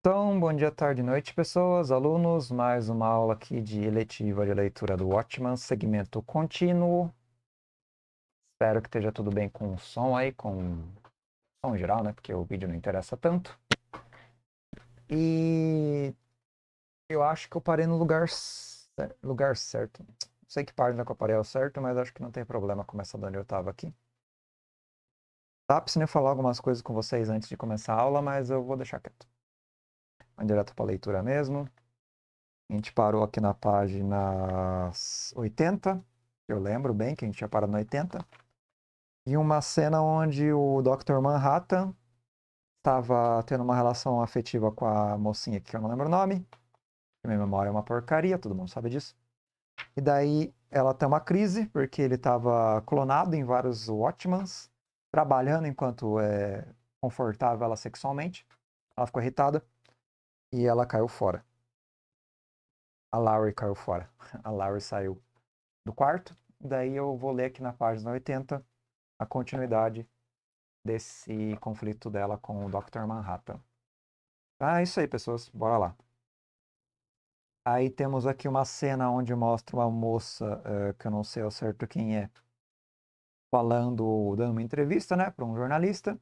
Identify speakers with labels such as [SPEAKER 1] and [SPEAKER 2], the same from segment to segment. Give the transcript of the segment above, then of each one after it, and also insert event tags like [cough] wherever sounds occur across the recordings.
[SPEAKER 1] Então, bom dia, tarde, noite, pessoas, alunos. Mais uma aula aqui de eletiva de leitura do Watchman, segmento contínuo. Espero que esteja tudo bem com o som aí, com som geral, né? Porque o vídeo não interessa tanto. E eu acho que eu parei no lugar, lugar certo. Não sei que página que eu parei é o certo, mas acho que não tem problema começar de onde eu estava aqui. Tá precisando falar algumas coisas com vocês antes de começar a aula, mas eu vou deixar quieto. Vamos direto para a leitura mesmo. A gente parou aqui na página 80. Eu lembro bem que a gente tinha parado na 80. E uma cena onde o Dr. Manhattan estava tendo uma relação afetiva com a mocinha que eu não lembro o nome. Minha memória é uma porcaria, todo mundo sabe disso. E daí ela tem uma crise, porque ele estava clonado em vários Watchmans, trabalhando enquanto é confortável ela sexualmente. Ela ficou irritada e ela caiu fora. A Lowry caiu fora. [laughs] A Lowry saiu do quarto. Daí eu vou ler aqui na página 80 a continuidade desse conflito dela com o Dr. Manhattan. Ah, é isso aí, pessoas. Bora lá. Aí temos aqui uma cena onde mostra uma moça, uh, que eu não sei ao certo quem é, falando, dando uma entrevista, né, para um jornalista.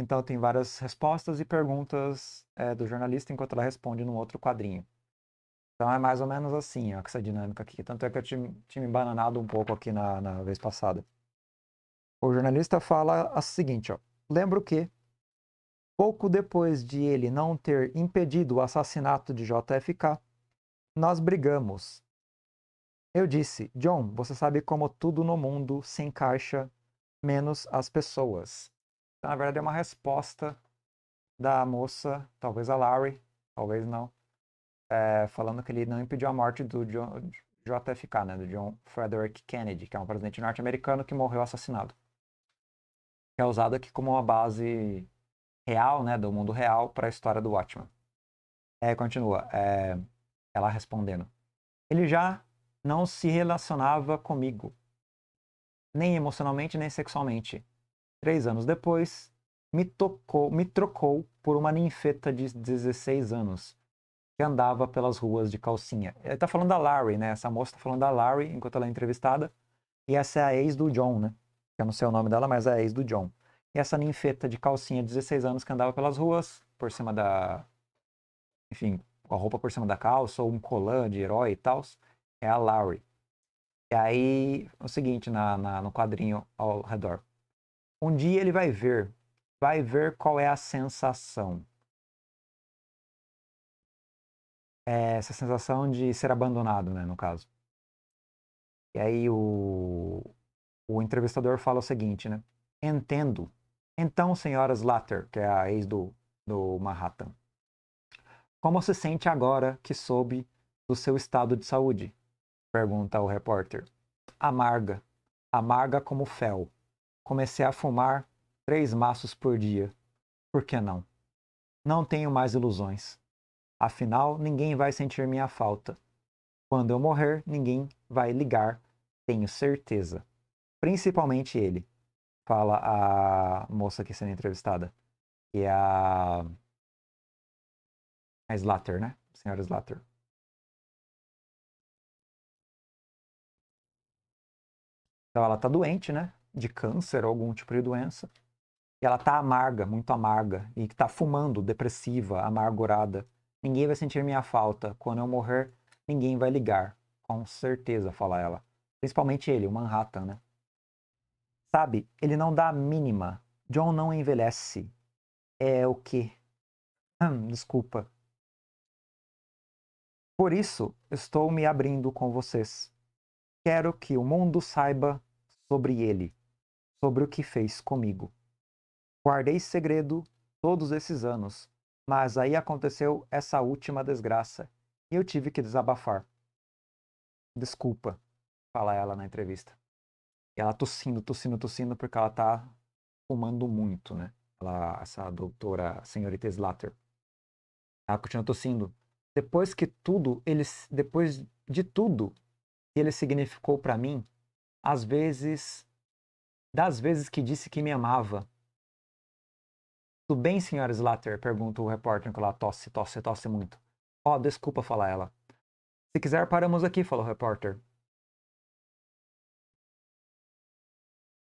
[SPEAKER 1] Então tem várias respostas e perguntas é, do jornalista enquanto ela responde num outro quadrinho. Então é mais ou menos assim, ó, essa dinâmica aqui. Tanto é que eu tinha, tinha me bananado um pouco aqui na, na vez passada. O jornalista fala o seguinte, ó. Lembro que, pouco depois de ele não ter impedido o assassinato de JFK, nós brigamos. Eu disse, John, você sabe como tudo no mundo se encaixa, menos as pessoas. Então, na verdade, é uma resposta da moça, talvez a Larry, talvez não, é, falando que ele não impediu a morte do John, JFK, né, do John Frederick Kennedy, que é um presidente norte-americano que morreu assassinado. Que é usado aqui como uma base real, né, do mundo real, para a história do Watchman. É, continua, é, ela respondendo. Ele já não se relacionava comigo, nem emocionalmente, nem sexualmente. Três anos depois, me, tocou, me trocou por uma ninfeta de 16 anos, que andava pelas ruas de calcinha. Ele tá falando da Larry, né? Essa moça tá falando da Larry enquanto ela é entrevistada. E essa é a ex do John, né? Eu não sei o nome dela, mas é a ex do John. E essa ninfeta de calcinha de 16 anos que andava pelas ruas, por cima da. Enfim, com a roupa por cima da calça, ou um colã de herói e tal, é a Larry. E aí, é o seguinte, na, na, no quadrinho ao redor. Um dia ele vai ver, vai ver qual é a sensação. É essa sensação de ser abandonado, né, no caso. E aí o, o entrevistador fala o seguinte, né? Entendo. Então, senhora Slater, que é a ex do, do Manhattan, como se sente agora que soube do seu estado de saúde? Pergunta o repórter. Amarga. Amarga como fel comecei a fumar três maços por dia. Por que não? Não tenho mais ilusões. Afinal, ninguém vai sentir minha falta. Quando eu morrer, ninguém vai ligar, tenho certeza. Principalmente ele, fala a moça que sendo entrevistada. E é a. A Slater, né? Senhora Slater. Então ela tá doente, né? de câncer ou algum tipo de doença, e ela tá amarga, muito amarga, e que tá fumando, depressiva, amargurada, ninguém vai sentir minha falta. Quando eu morrer, ninguém vai ligar. Com certeza, fala ela. Principalmente ele, o Manhattan, né? Sabe, ele não dá a mínima. John não envelhece. É o quê? Hum, desculpa. Por isso, estou me abrindo com vocês. Quero que o mundo saiba sobre ele sobre o que fez comigo. Guardei segredo todos esses anos, mas aí aconteceu essa última desgraça e eu tive que desabafar. Desculpa, fala ela na entrevista. E ela tossindo, tossindo, tossindo, porque ela tá fumando muito, né? Ela, essa doutora, senhorita Slater. Ela continua tossindo. Depois que tudo, ele, depois de tudo que ele significou para mim, às vezes das vezes que disse que me amava. Tudo bem, senhora Slatter? Pergunta o repórter que ela tosse, tosse, tosse muito. Oh, desculpa, falar ela. Se quiser, paramos aqui, falou o repórter.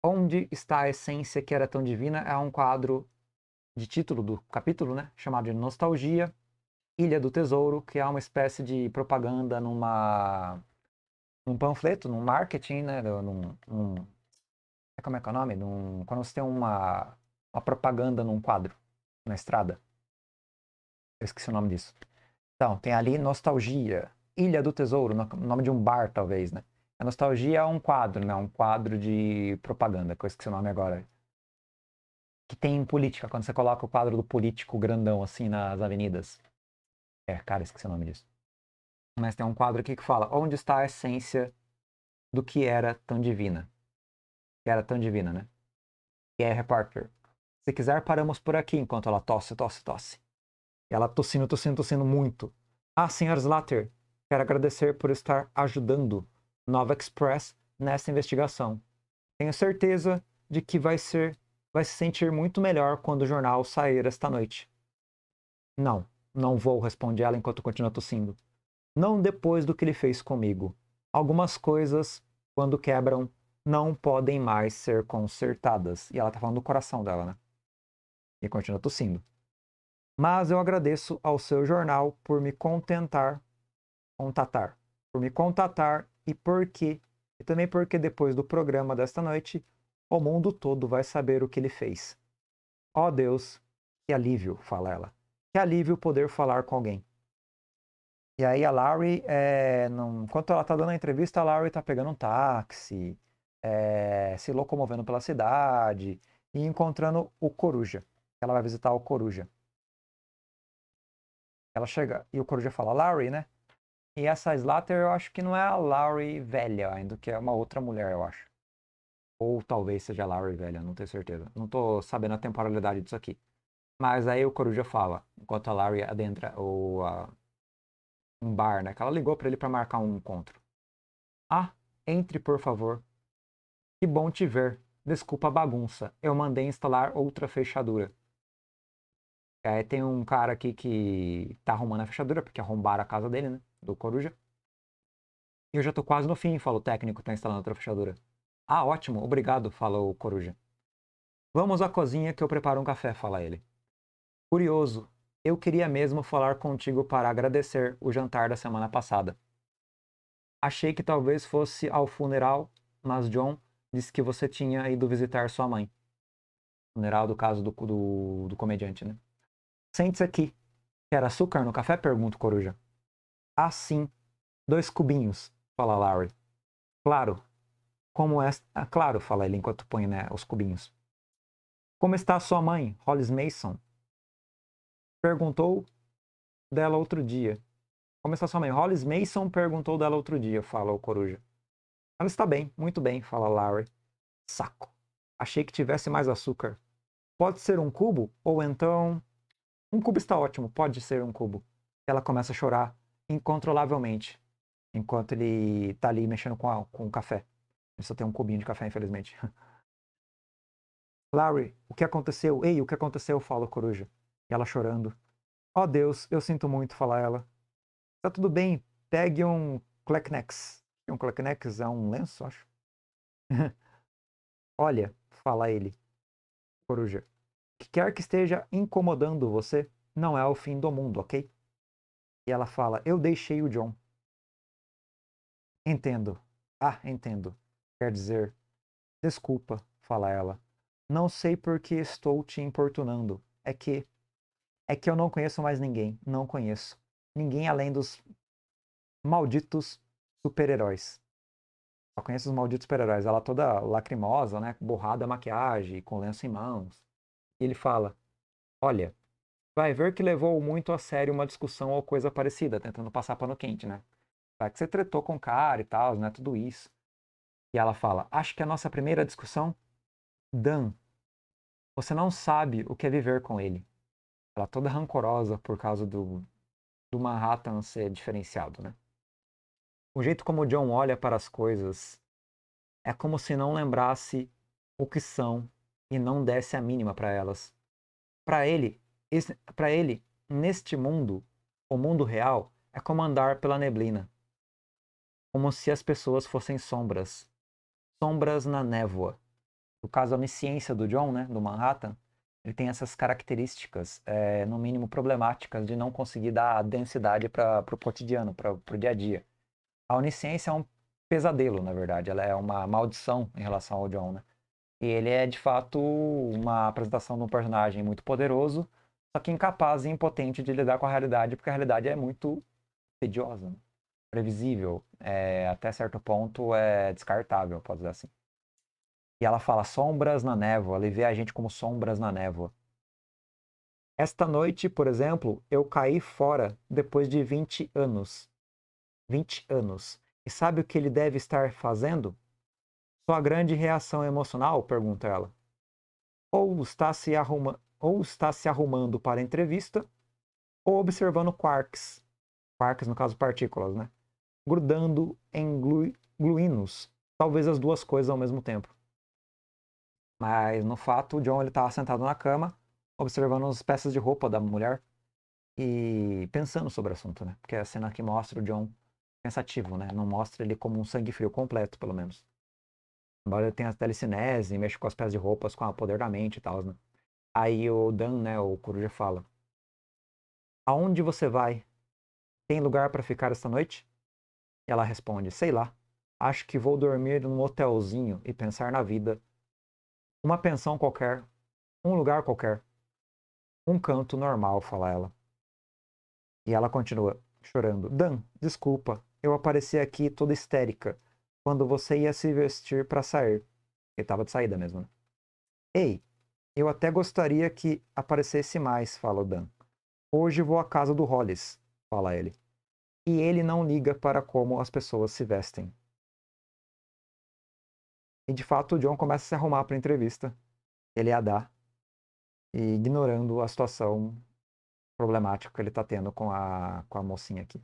[SPEAKER 1] Onde está a essência que era tão divina? É um quadro de título do capítulo, né? Chamado de Nostalgia, Ilha do Tesouro, que é uma espécie de propaganda numa num panfleto, num marketing, né? Num, num como é que é o nome? Num, quando você tem uma, uma propaganda num quadro, na estrada. Eu esqueci o nome disso. Então, tem ali Nostalgia, Ilha do Tesouro, nome de um bar, talvez, né? A Nostalgia é um quadro, né? Um quadro de propaganda, que eu esqueci o nome agora. Que tem em política, quando você coloca o quadro do político grandão, assim, nas avenidas. É, cara, esqueci o nome disso. Mas tem um quadro aqui que fala Onde está a essência do que era tão divina? que era tão divina, né? E aí o repórter, se quiser paramos por aqui, enquanto ela tosse, tosse, tosse. E ela tossindo, tossindo, tossindo muito. Ah, senhor Slater, quero agradecer por estar ajudando Nova Express nessa investigação. Tenho certeza de que vai ser vai se sentir muito melhor quando o jornal sair esta noite. Não, não vou, responde ela enquanto continua tossindo. Não depois do que ele fez comigo. Algumas coisas, quando quebram, não podem mais ser consertadas. E ela está falando do coração dela, né? E continua tossindo. Mas eu agradeço ao seu jornal por me contentar, contatar, por me contatar e por quê? e também porque depois do programa desta noite, o mundo todo vai saber o que ele fez. Ó oh Deus, que alívio, fala ela. Que alívio poder falar com alguém. E aí a Larry, é, eh, não... enquanto ela está dando a entrevista, a Larry está pegando um táxi, é, se locomovendo pela cidade e encontrando o coruja. Ela vai visitar o coruja. Ela chega e o coruja fala Larry, né? E essa Slater eu acho que não é a Larry velha ainda, que é uma outra mulher, eu acho. Ou talvez seja a Larry velha, não tenho certeza. Não tô sabendo a temporalidade disso aqui. Mas aí o Coruja fala, enquanto a Larry adentra o, um bar, né? Que ela ligou para ele para marcar um encontro. Ah, entre por favor. Que bom te ver. Desculpa a bagunça. Eu mandei instalar outra fechadura. Aí tem um cara aqui que tá arrumando a fechadura, porque arrombaram a casa dele, né? Do Coruja. E eu já tô quase no fim, fala o técnico, tá instalando outra fechadura. Ah, ótimo, obrigado, fala o Coruja. Vamos à cozinha que eu preparo um café, fala ele. Curioso, eu queria mesmo falar contigo para agradecer o jantar da semana passada. Achei que talvez fosse ao funeral, mas John disse que você tinha ido visitar sua mãe. Funeral do caso do, do, do comediante, né? Sente-se aqui. Quer açúcar no café? Pergunta o coruja. Ah, sim. Dois cubinhos, fala Larry. Claro. Como é. Ah, claro, fala ele enquanto põe né, os cubinhos. Como está sua mãe, Hollis Mason? Perguntou dela outro dia. Como está sua mãe? Hollis Mason perguntou dela outro dia, fala o coruja. Ela ah, está bem, muito bem, fala Larry. Saco. Achei que tivesse mais açúcar. Pode ser um cubo, ou então. Um cubo está ótimo, pode ser um cubo. Ela começa a chorar incontrolavelmente enquanto ele está ali mexendo com, a, com o café. Ele só tem um cubinho de café, infelizmente. [laughs] Larry, o que aconteceu? Ei, o que aconteceu? Fala coruja. E ela chorando. Oh Deus, eu sinto muito, fala ela. Tá tudo bem, pegue um klekneks é um claquenex, é um lenço, acho. [laughs] Olha, fala ele, coruja. Que quer que esteja incomodando você, não é o fim do mundo, ok? E ela fala: Eu deixei o John. Entendo. Ah, entendo. Quer dizer, desculpa, fala ela. Não sei por que estou te importunando. É que. É que eu não conheço mais ninguém. Não conheço. Ninguém além dos malditos super-heróis. Só conheço os malditos super-heróis. Ela toda lacrimosa, né? Borrada a maquiagem, com lenço em mãos. E ele fala: Olha, vai ver que levou muito a sério uma discussão ou coisa parecida, tentando passar pano quente, né? Vai que você tretou com o cara e tal, né? Tudo isso. E ela fala: Acho que a nossa primeira discussão, Dan, você não sabe o que é viver com ele. Ela toda rancorosa por causa do, do Manhattan ser diferenciado, né? O jeito como John olha para as coisas é como se não lembrasse o que são e não desse a mínima para elas. Para ele, para ele, neste mundo, o mundo real é como andar pela neblina, como se as pessoas fossem sombras, sombras na névoa. No caso, a onisciência do John, né, do Manhattan, ele tem essas características, é, no mínimo problemáticas, de não conseguir dar densidade para o cotidiano, para o dia a dia a onisciência é um pesadelo, na verdade. Ela é uma maldição em relação ao John, né? E ele é, de fato, uma apresentação de um personagem muito poderoso, só que incapaz e impotente de lidar com a realidade, porque a realidade é muito tediosa, né? previsível, é, até certo ponto é descartável, pode dizer assim. E ela fala sombras na névoa, ele vê a gente como sombras na névoa. Esta noite, por exemplo, eu caí fora depois de 20 anos. 20 anos e sabe o que ele deve estar fazendo? Sua grande reação emocional? pergunta ela. Ou está se, arruma, ou está se arrumando para a entrevista, ou observando quarks, quarks no caso partículas, né? Grudando em glu, gluínos, talvez as duas coisas ao mesmo tempo. Mas no fato, o John ele estava tá sentado na cama, observando as peças de roupa da mulher e pensando sobre o assunto, né? Porque é a cena que mostra o John pensativo, né? Não mostra ele como um sangue frio completo, pelo menos. Embora ele tenha telecinese, mexe com as peças de roupas, com o poder da mente e tal, né? Aí o Dan, né, o Coruja fala: Aonde você vai? Tem lugar para ficar esta noite? Ela responde: Sei lá. Acho que vou dormir num hotelzinho e pensar na vida. Uma pensão qualquer, um lugar qualquer. Um canto normal, fala ela. E ela continua chorando: Dan, desculpa, eu apareci aqui toda histérica, quando você ia se vestir para sair. Ele tava de saída mesmo, né? Ei, eu até gostaria que aparecesse mais, fala o Dan. Hoje vou à casa do Hollis, fala ele. E ele não liga para como as pessoas se vestem. E de fato o John começa a se arrumar para a entrevista. Ele é a dá. E ignorando a situação problemática que ele está tendo com a, com a mocinha aqui.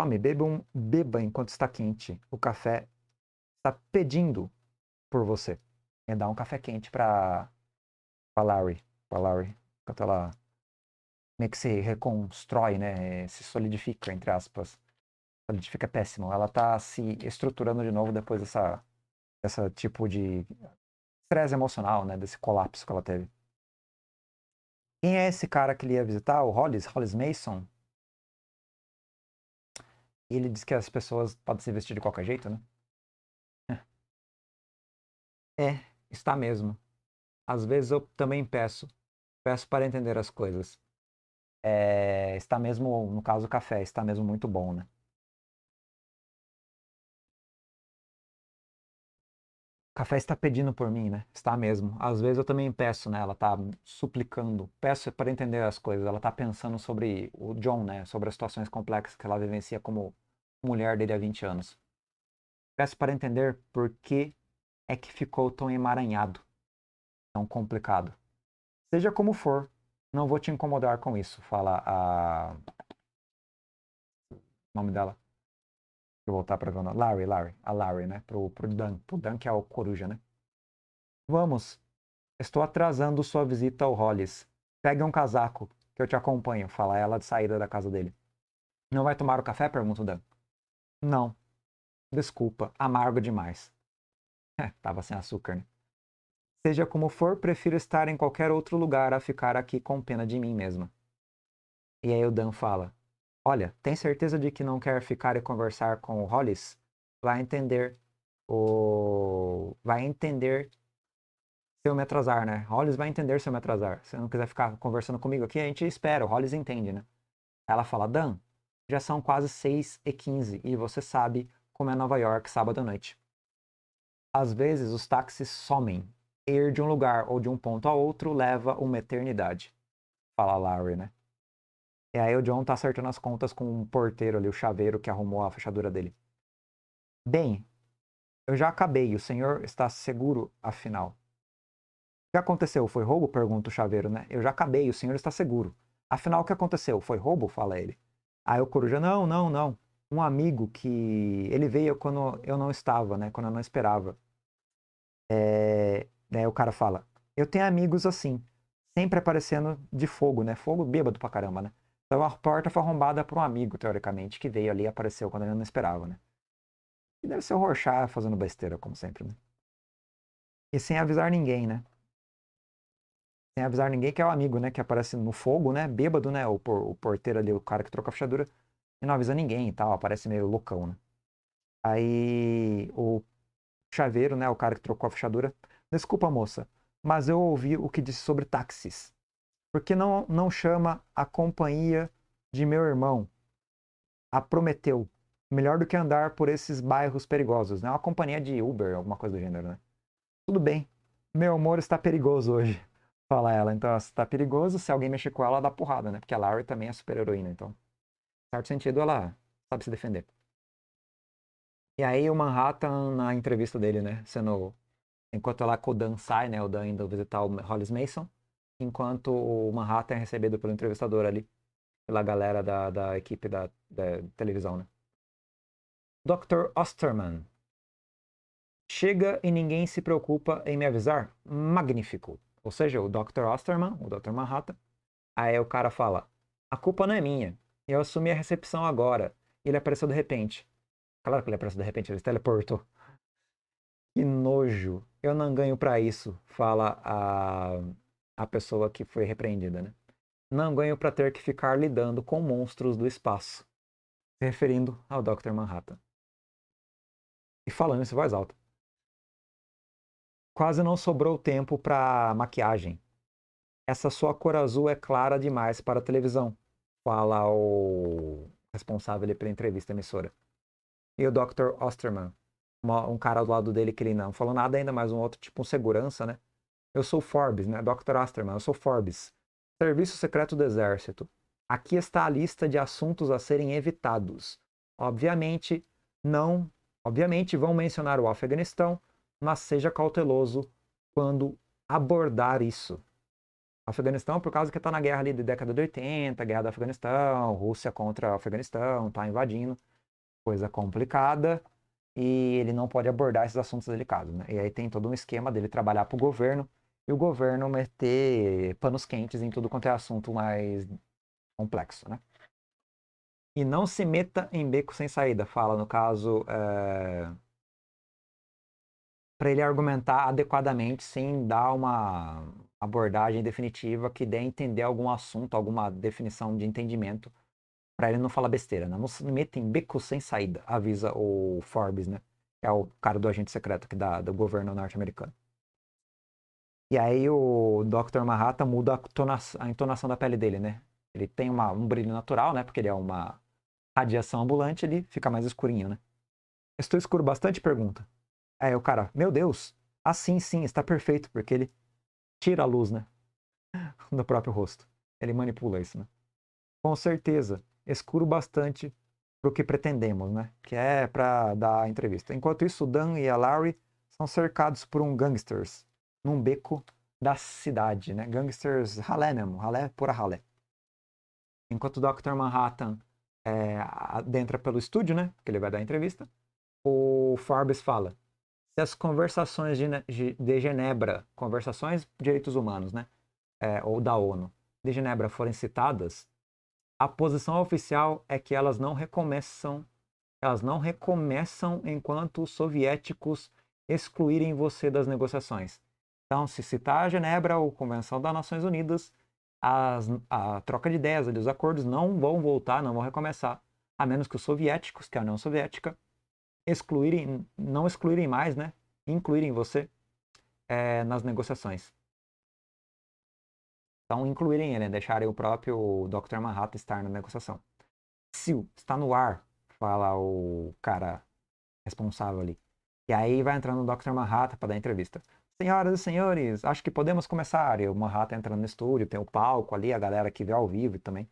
[SPEAKER 1] Tome, beba, um, beba enquanto está quente. O café está pedindo por você. É dar um café quente para a Larry. Pra Larry. Enquanto ela meio que se reconstrói, né? Se solidifica, entre aspas. Solidifica péssimo. Ela está se estruturando de novo depois dessa, dessa tipo de estresse emocional, né? Desse colapso que ela teve. Quem é esse cara que ele ia visitar? O Hollis? Hollis Mason? E ele diz que as pessoas podem se vestir de qualquer jeito, né? É, está mesmo. Às vezes eu também peço. Peço para entender as coisas. É, está mesmo, no caso, o café, está mesmo muito bom, né? café está pedindo por mim, né? Está mesmo. Às vezes eu também peço, né? Ela está suplicando, peço é para entender as coisas. Ela está pensando sobre o John, né? Sobre as situações complexas que ela vivencia como mulher dele há 20 anos. Peço para entender por que é que ficou tão emaranhado, tão complicado. Seja como for, não vou te incomodar com isso, fala a. O nome dela? eu voltar para ver o nome. Larry, Larry. A Larry, né? Pro, pro Dan. Pro Dan, que é o coruja, né? Vamos. Estou atrasando sua visita ao Hollis. Pegue um casaco, que eu te acompanho. Fala ela de saída da casa dele. Não vai tomar o café? Pergunta o Dan. Não. Desculpa. Amargo demais. É, tava sem açúcar, né? Seja como for, prefiro estar em qualquer outro lugar a ficar aqui com pena de mim mesma. E aí o Dan fala: Olha, tem certeza de que não quer ficar e conversar com o Hollis? Vai entender o. Vai entender se eu me atrasar, né? Hollis vai entender se eu me atrasar. Se não quiser ficar conversando comigo aqui, a gente espera, o Hollis entende, né? Ela fala, Dan, já são quase 6 e 15 e você sabe como é Nova York sábado à noite. Às vezes os táxis somem. Ir de um lugar ou de um ponto a outro leva uma eternidade. Fala Larry, né? E é, aí o John tá acertando as contas com um porteiro ali, o chaveiro que arrumou a fechadura dele. Bem, eu já acabei, o senhor está seguro, afinal. O que aconteceu? Foi roubo? Pergunta o chaveiro, né? Eu já acabei, o senhor está seguro. Afinal, o que aconteceu? Foi roubo? Fala ele. Aí o coruja, não, não, não. Um amigo que. Ele veio quando eu não estava, né? Quando eu não esperava. É... Daí o cara fala: Eu tenho amigos assim, sempre aparecendo de fogo, né? Fogo bêbado pra caramba, né? Então a porta foi arrombada por um amigo, teoricamente, que veio ali e apareceu quando ele não esperava, né? E deve ser o Rorschach fazendo besteira, como sempre, né? E sem avisar ninguém, né? Sem avisar ninguém que é o amigo, né? Que aparece no fogo, né? Bêbado, né? O, por, o porteiro ali, o cara que trocou a fechadura. E não avisa ninguém e tal, aparece meio loucão, né? Aí o chaveiro, né? O cara que trocou a fechadura. Desculpa, moça, mas eu ouvi o que disse sobre táxis. Por que não, não chama a companhia de meu irmão, a Prometeu? Melhor do que andar por esses bairros perigosos, né? Uma companhia de Uber, alguma coisa do gênero, né? Tudo bem, meu amor está perigoso hoje, [laughs] fala ela. Então, está perigoso, se alguém mexer com ela, dá porrada, né? Porque a Larry também é super heroína, então. Em certo sentido, ela sabe se defender. E aí o Manhattan, na entrevista dele, né? Sendo. Enquanto ela com é o Dan sai, né? O Dan indo visitar o Hollis Mason enquanto o Manhattan é recebido pelo entrevistador ali, pela galera da, da equipe da, da televisão, né? Dr. Osterman. Chega e ninguém se preocupa em me avisar? Magnífico. Ou seja, o Dr. Osterman, o Dr. Manhattan, aí o cara fala: A culpa não é minha. Eu assumi a recepção agora. Ele apareceu de repente. Claro que ele apareceu de repente, ele se teleportou. Que nojo. Eu não ganho para isso, fala a a pessoa que foi repreendida, né? Não ganho para ter que ficar lidando com monstros do espaço, se referindo ao Dr. Manhattan. E falando isso em voz alta. Quase não sobrou tempo para maquiagem. Essa sua cor azul é clara demais para a televisão, fala o responsável pela entrevista emissora. E o Dr. Osterman, um cara do lado dele que ele não falou nada ainda, mas um outro tipo um segurança, né? Eu sou Forbes, né? Dr. Asterman, eu sou Forbes. Serviço Secreto do Exército. Aqui está a lista de assuntos a serem evitados. Obviamente, não, obviamente vão mencionar o Afeganistão, mas seja cauteloso quando abordar isso. Afeganistão, por causa que está na guerra ali da década de 80, guerra do Afeganistão, Rússia contra o Afeganistão, está invadindo, coisa complicada, e ele não pode abordar esses assuntos delicados. Né? E aí tem todo um esquema dele trabalhar para o governo, e o governo meter panos quentes em tudo quanto é assunto mais complexo, né? E não se meta em beco sem saída, fala no caso. É... Eh, para ele argumentar adequadamente sem dar uma abordagem definitiva que dê a entender algum assunto, alguma definição de entendimento, para ele não falar besteira, né? Não se meta em beco sem saída, avisa o Forbes, né? Que é o cara do agente secreto que dá do governo norte-americano. E aí o Dr. Marrata muda a, a entonação da pele dele, né? Ele tem uma, um brilho natural, né? Porque ele é uma radiação ambulante, ele fica mais escurinho, né? Estou escuro bastante? Pergunta. Aí o cara, meu Deus, assim sim, está perfeito, porque ele tira a luz, né? Do [laughs] próprio rosto. Ele manipula isso, né? Com certeza, escuro bastante para o que pretendemos, né? Que é para dar a entrevista. Enquanto isso, Dan e a Larry são cercados por um gangsters num beco da cidade, né? Gangsters ralé mesmo, ralé pura ralé. Enquanto o Dr. Manhattan é, adentra pelo estúdio, né? Que ele vai dar a entrevista, o Forbes fala: se as conversações de, de Genebra, conversações de direitos humanos, né? É, ou da ONU, de Genebra forem citadas, a posição oficial é que elas não recomeçam, elas não recomeçam enquanto os soviéticos excluírem você das negociações. Então, se citar a Genebra ou Convenção das Nações Unidas, as, a troca de ideias, os acordos não vão voltar, não vão recomeçar, a menos que os soviéticos, que é a União Soviética, excluírem, não excluírem mais, né? Incluírem você é, nas negociações. Então, incluírem ele, né? deixarem o próprio Dr. Manhattan estar na negociação. Se está no ar, fala o cara responsável ali. E aí vai entrando o Dr. Manhattan para dar entrevista. Senhoras e senhores, acho que podemos começar. E o Manhattan entrando no estúdio, tem o palco ali, a galera que vê ao vivo também.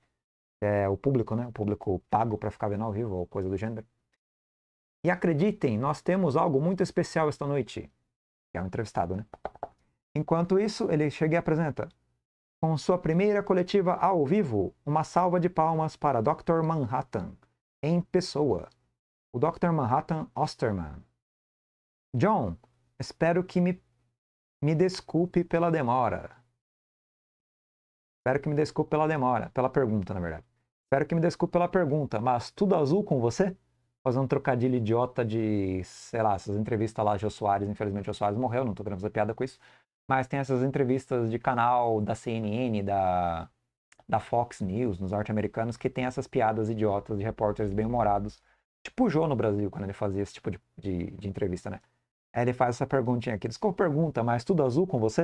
[SPEAKER 1] É, o público, né? O público pago para ficar vendo ao vivo ou coisa do gênero. E acreditem, nós temos algo muito especial esta noite. Que é o um entrevistado, né? Enquanto isso, ele chega e apresenta. Com sua primeira coletiva ao vivo, uma salva de palmas para Dr. Manhattan, em pessoa. O Dr. Manhattan Osterman. John, espero que me me desculpe pela demora. Espero que me desculpe pela demora, pela pergunta, na verdade. Espero que me desculpe pela pergunta, mas tudo azul com você? Fazer um trocadilho idiota de, sei lá, essas entrevistas lá, Jô Soares, infelizmente o Jô Soares morreu, não tô querendo fazer piada com isso. Mas tem essas entrevistas de canal da CNN, da, da Fox News, nos norte-americanos, que tem essas piadas idiotas de repórteres bem-humorados. Tipo o Jô no Brasil, quando ele fazia esse tipo de, de, de entrevista, né? Aí ele faz essa perguntinha aqui. Eles pergunta, mas tudo azul com você?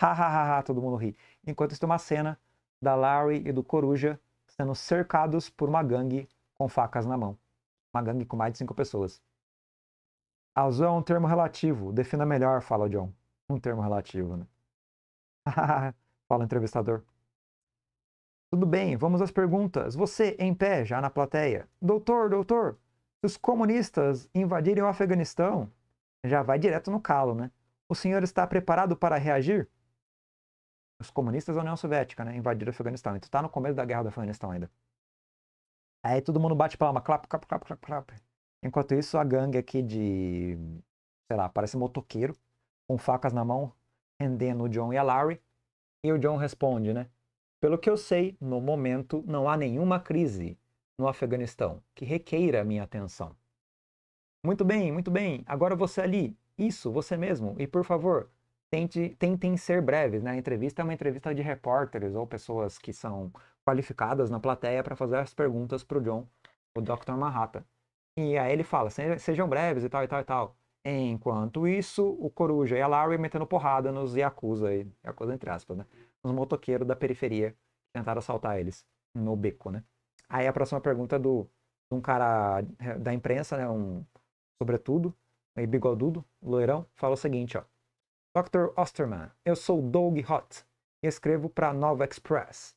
[SPEAKER 1] Ha, ha, ha, ha, todo mundo ri. Enquanto isso tem uma cena da Larry e do Coruja sendo cercados por uma gangue com facas na mão. Uma gangue com mais de cinco pessoas. Azul é um termo relativo. Defina melhor, fala o John. Um termo relativo, né? fala o entrevistador. Tudo bem, vamos às perguntas. Você, em pé, já na plateia. Doutor, doutor, se os comunistas invadirem o Afeganistão, já vai direto no calo, né? O senhor está preparado para reagir? Os comunistas da União Soviética, né, invadiram o Afeganistão. Então tá no começo da guerra do Afeganistão ainda. Aí todo mundo bate palma, clap, clap, clap, clap, clap. Enquanto isso, a gangue aqui de, sei lá, parece motoqueiro, com facas na mão, rendendo o John e a Larry. E o John responde, né? Pelo que eu sei, no momento não há nenhuma crise no Afeganistão que requeira minha atenção. Muito bem, muito bem. Agora você ali. Isso, você mesmo. E por favor, tente, tentem ser breves. Né? A entrevista é uma entrevista de repórteres ou pessoas que são qualificadas na plateia para fazer as perguntas para o John, o Dr. Marrata. E aí ele fala, sejam breves e tal, e tal, e tal. Enquanto isso, o Coruja e a Larry metendo porrada nos Yakuza, aí, Yakuza entre aspas, né? Nos motoqueiros da periferia que tentaram assaltar eles no beco, né? Aí a próxima pergunta é do, de um cara eh, da imprensa, né? Um sobretudo, né, e bigodudo, loirão, fala o seguinte, ó. Dr. Osterman, eu sou Doug Hot e escrevo para Nova Express.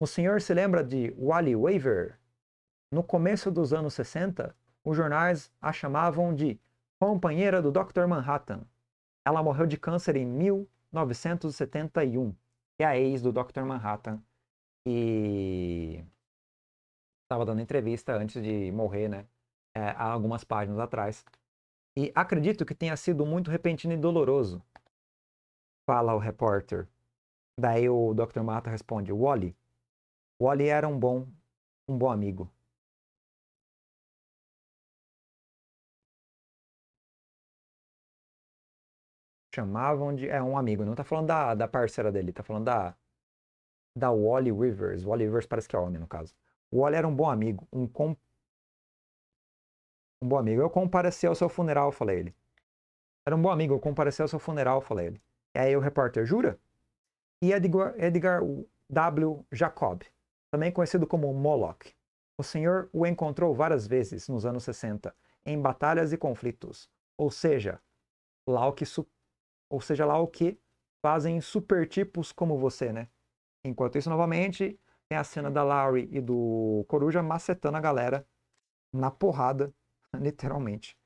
[SPEAKER 1] O senhor se lembra de Wally Waver? No começo dos anos 60, os jornais a chamavam de companheira do Dr. Manhattan. Ela morreu de câncer em 1971. É a ex do Dr. Manhattan. E estava dando entrevista antes de morrer, né? é, há algumas páginas atrás. E acredito que tenha sido muito repentino e doloroso, fala o repórter. Daí o Dr. Mata responde: Wally. Wally era um bom, um bom amigo. Chamavam de. É um amigo, não está falando da, da parceira dele, está falando da. Da Wally Rivers. Wally Rivers parece que é homem, no caso. Wally era um bom amigo, um companheiro um bom amigo. Eu compareci ao seu funeral, falei ele. Era um bom amigo, eu compareci ao seu funeral, falei ele. E aí o repórter jura? E Edgar, Edgar W. Jacob, também conhecido como Moloch. O senhor o encontrou várias vezes nos anos 60, em batalhas e conflitos. Ou seja, lá o que, ou seja, lá o que fazem supertipos como você, né? Enquanto isso, novamente, tem a cena da Larry e do Coruja macetando a galera na porrada [laughs] literalmente,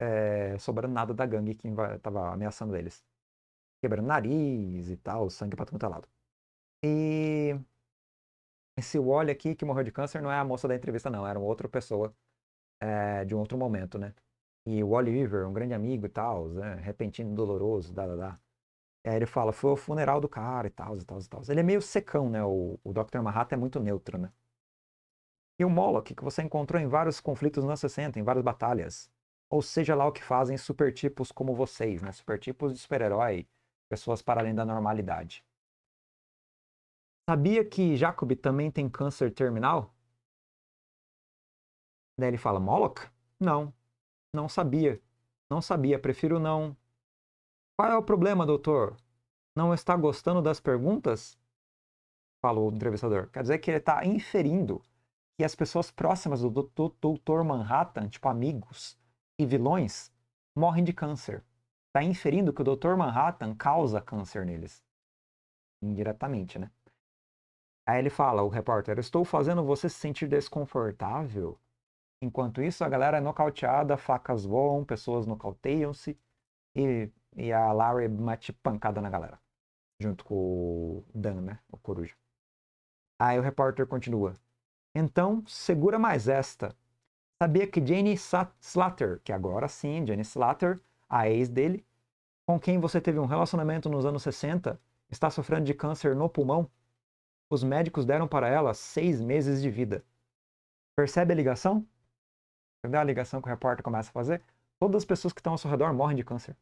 [SPEAKER 1] é, sobrando nada da gangue que estava ameaçando eles. Quebrando nariz e tal, sangue pra todo é lado. E esse Wally aqui que morreu de câncer não é a moça da entrevista, não. Era uma outra pessoa é, de um outro momento, né? E o Wally Weaver, um grande amigo e tal, né? repentino, doloroso, da da da Aí ele fala, foi o funeral do cara e tal, e tal, e tal. Ele é meio secão, né? O, o Dr. Mahata é muito neutro, né? E o Moloch, que você encontrou em vários conflitos nos anos 60, em várias batalhas. Ou seja lá o que fazem supertipos como vocês, né? Supertipos de super-herói, pessoas para além da normalidade. Sabia que Jacob também tem câncer terminal? Daí ele fala, Moloch? Não, não sabia. Não sabia, prefiro não. Qual é o problema, doutor? Não está gostando das perguntas? Falou o entrevistador. Quer dizer que ele está inferindo e as pessoas próximas do Dr. Manhattan, tipo amigos e vilões, morrem de câncer. Está inferindo que o Dr. Manhattan causa câncer neles. Indiretamente, né? Aí ele fala, o repórter, estou fazendo você se sentir desconfortável. Enquanto isso, a galera é nocauteada, facas voam, pessoas nocauteiam-se e, e a Larry mete pancada na galera. Junto com o Dan, né? O coruja. Aí o repórter continua. Então, segura mais esta. Sabia que Jane Slater, que agora sim, Jane Slater, a ex dele, com quem você teve um relacionamento nos anos 60, está sofrendo de câncer no pulmão? Os médicos deram para ela seis meses de vida. Percebe a ligação? Entendeu a ligação que o repórter começa a fazer? Todas as pessoas que estão ao seu redor morrem de câncer.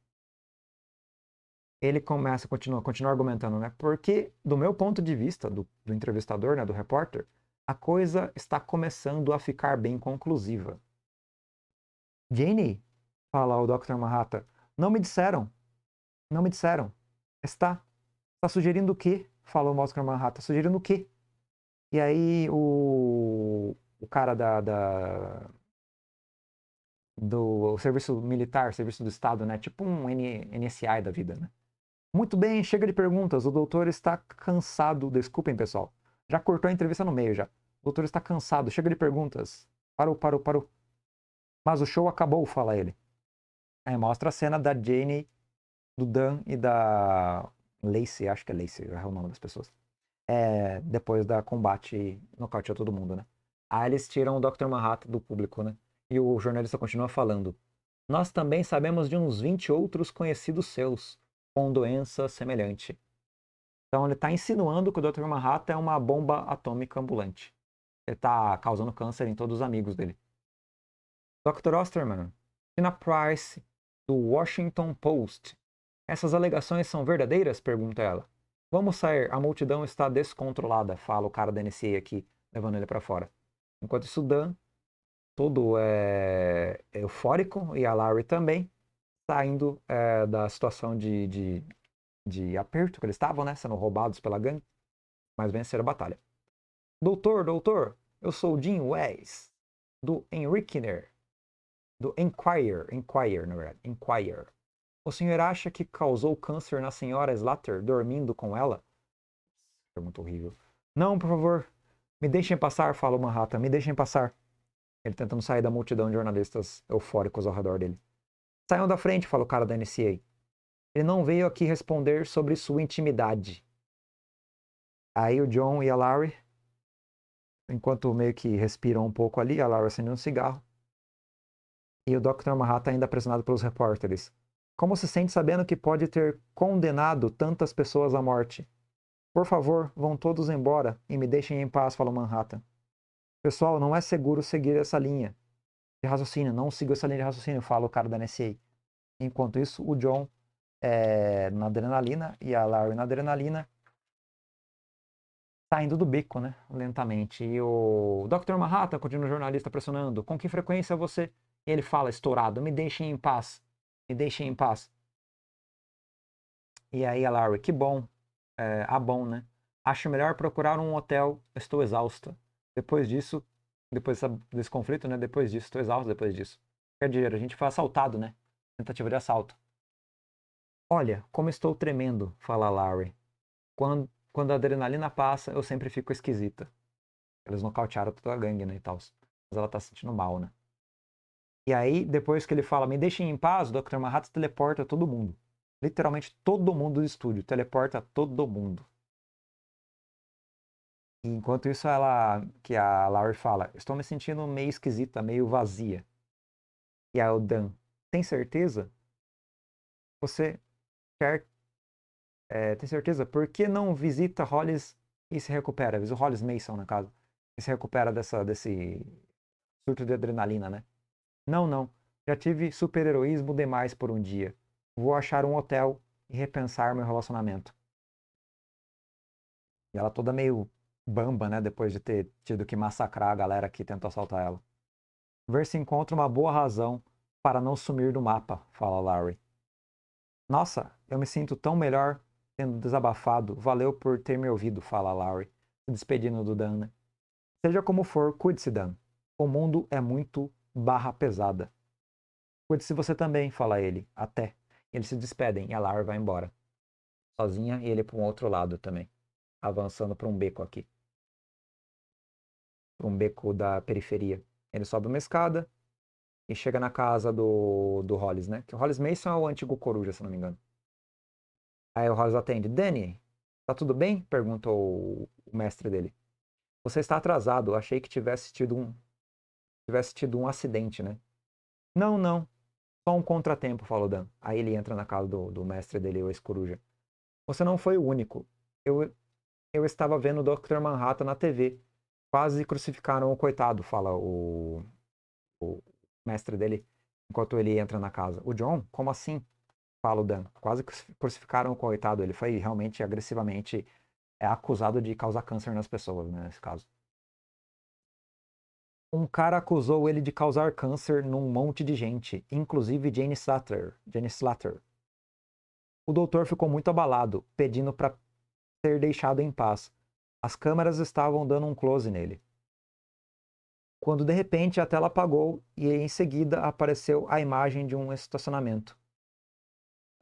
[SPEAKER 1] Ele começa, continua, continua argumentando, né? Porque, do meu ponto de vista, do, do entrevistador, né, do repórter, a coisa está começando a ficar bem conclusiva. Jenny, fala o Dr. Mahata, não me disseram. Não me disseram. Está. Está sugerindo o quê? Fala o Dr. Mahata. Sugerindo o quê? E aí o, o cara da, da do serviço militar, serviço do Estado, né? Tipo um N, NSI da vida, né? Muito bem, chega de perguntas. O doutor está cansado. Desculpem, pessoal. Já cortou a entrevista no meio já. O doutor está cansado, chega de perguntas. Parou, parou, parou. Mas o show acabou, fala ele. Aí mostra a cena da Jane, do Dan e da Lacey, acho que é Lacey, é o nome das pessoas. É, depois da combate, nocauteou todo mundo, né? Aí eles tiram o Dr. Manhattan do público, né? E o jornalista continua falando. Nós também sabemos de uns 20 outros conhecidos seus com doença semelhante. Então ele está insinuando que o Dr. Manhattan é uma bomba atômica ambulante. Ele está causando câncer em todos os amigos dele. Dr. Osterman, Tina Price, do Washington Post. Essas alegações são verdadeiras? Pergunta ela. Vamos sair, a multidão está descontrolada, fala o cara da NSA aqui, levando ele para fora. Enquanto isso, Dan, todo é, eufórico, e a Larry também, saindo é, da situação de, de de aperto que eles estavam, né? Sendo roubados pela gangue, mas venceram a batalha. Doutor, doutor, eu sou o Jim Wes, do Enriquiner, do Enquire, Enquire, na verdade, Enquire. O senhor acha que causou câncer na senhora Slater dormindo com ela? É muito horrível. Não, por favor, me deixem passar, fala o Manhattan, me deixem passar. Ele tentando sair da multidão de jornalistas eufóricos ao redor dele. Saiam da frente, fala o cara da NCA. Ele não veio aqui responder sobre sua intimidade. Aí o John e a Larry, enquanto meio que respiram um pouco ali, a Larry acendeu um cigarro, e o Dr. Manhattan tá ainda pressionado pelos repórteres. Como se sente sabendo que pode ter condenado tantas pessoas à morte? Por favor, vão todos embora e me deixem em paz, falou Manhattan. Pessoal, não é seguro seguir essa linha de raciocínio. Não siga essa linha de raciocínio, fala o cara da NSA. Enquanto isso, o John é, na adrenalina e a Larry na adrenalina saindo tá do beco, né? Lentamente. E o Dr. Mahata, continua o jornalista pressionando. Com que frequência você. Ele fala estourado: me deixem em paz, me deixem em paz. E aí a Larry: que bom, é, ah, bom, né? Acho melhor procurar um hotel, estou exausta. Depois disso, depois desse conflito, né? Depois disso, estou exausta depois disso. Quer dizer, a gente foi assaltado, né? Tentativa de assalto. Olha, como estou tremendo, fala Larry. Quando, quando a adrenalina passa, eu sempre fico esquisita. Eles nocautearam toda a gangue, né, e tal. Mas ela tá se sentindo mal, né? E aí, depois que ele fala, me deixem em paz, o Dr. Manhattan teleporta todo mundo. Literalmente todo mundo do estúdio, teleporta todo mundo. E enquanto isso, ela, que a Larry fala, estou me sentindo meio esquisita, meio vazia. E aí o Dan, tem certeza? Você quer é, ter certeza por que não visita Hollis e se recupera. O Hollis Mason, no caso. E se recupera dessa, desse surto de adrenalina, né? Não, não. Já tive super-heroísmo demais por um dia. Vou achar um hotel e repensar meu relacionamento. E ela toda meio bamba, né? Depois de ter tido que massacrar a galera que tentou assaltar ela. Ver se encontra uma boa razão para não sumir do mapa, fala Larry. Nossa, eu me sinto tão melhor tendo desabafado. Valeu por ter me ouvido, fala Larry, se despedindo do Dan. Né? Seja como for, cuide-se, Dan. O mundo é muito barra pesada. Cuide-se você também, fala ele. Até. Eles se despedem e a Larry vai embora. Sozinha e ele para um outro lado também. Avançando para um beco aqui. um beco da periferia. Ele sobe uma escada e chega na casa do, do Hollis, né? Que o Hollis Mason é o antigo coruja, se não me engano. Aí o Horus atende: Danny, tá tudo bem? Perguntou o mestre dele. Você está atrasado, achei que tivesse tido um. Tivesse tido um acidente, né? Não, não. Só um contratempo, falou Dan. Aí ele entra na casa do, do mestre dele, o Escoruja. Você não foi o único. Eu, eu estava vendo o Dr. Manhattan na TV. Quase crucificaram o coitado, fala o, o mestre dele, enquanto ele entra na casa. O John? Como assim? fala o Dan. Quase crucificaram o coitado. Ele foi realmente agressivamente é acusado de causar câncer nas pessoas, né, nesse caso. Um cara acusou ele de causar câncer num monte de gente, inclusive Jane Slatter. Jane Slatter. O doutor ficou muito abalado, pedindo para ser deixado em paz. As câmeras estavam dando um close nele. Quando de repente a tela apagou e em seguida apareceu a imagem de um estacionamento.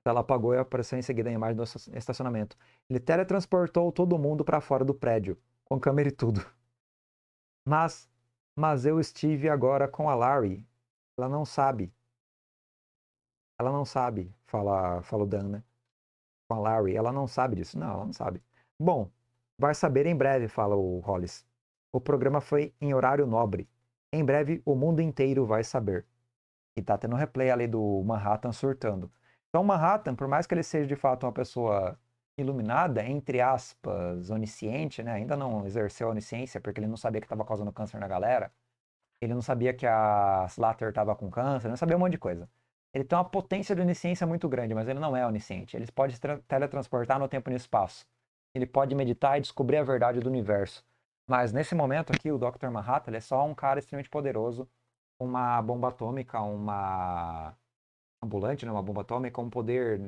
[SPEAKER 1] Ela apagou e apareceu em seguida a imagem do estacionamento. Ele teletransportou todo mundo para fora do prédio, com câmera e tudo. Mas, mas eu estive agora com a Larry. Ela não sabe. Ela não sabe, fala, fala o Dan, né? Com a Larry, ela não sabe disso. Não, ela não sabe. Bom, vai saber em breve, fala o Hollis. O programa foi em horário nobre. Em breve, o mundo inteiro vai saber. E tá tendo replay ali do Manhattan surtando. Então, Manhattan, por mais que ele seja de fato uma pessoa iluminada, entre aspas, onisciente, né? ainda não exerceu a onisciência porque ele não sabia que estava causando câncer na galera, ele não sabia que a Slater estava com câncer, ele não sabia um monte de coisa. Ele tem uma potência de onisciência muito grande, mas ele não é onisciente. Ele pode se teletransportar no tempo e no espaço. Ele pode meditar e descobrir a verdade do universo. Mas nesse momento aqui, o Dr. Manhattan é só um cara extremamente poderoso, uma bomba atômica, uma ambulante, né, uma bomba atômica, é um poder,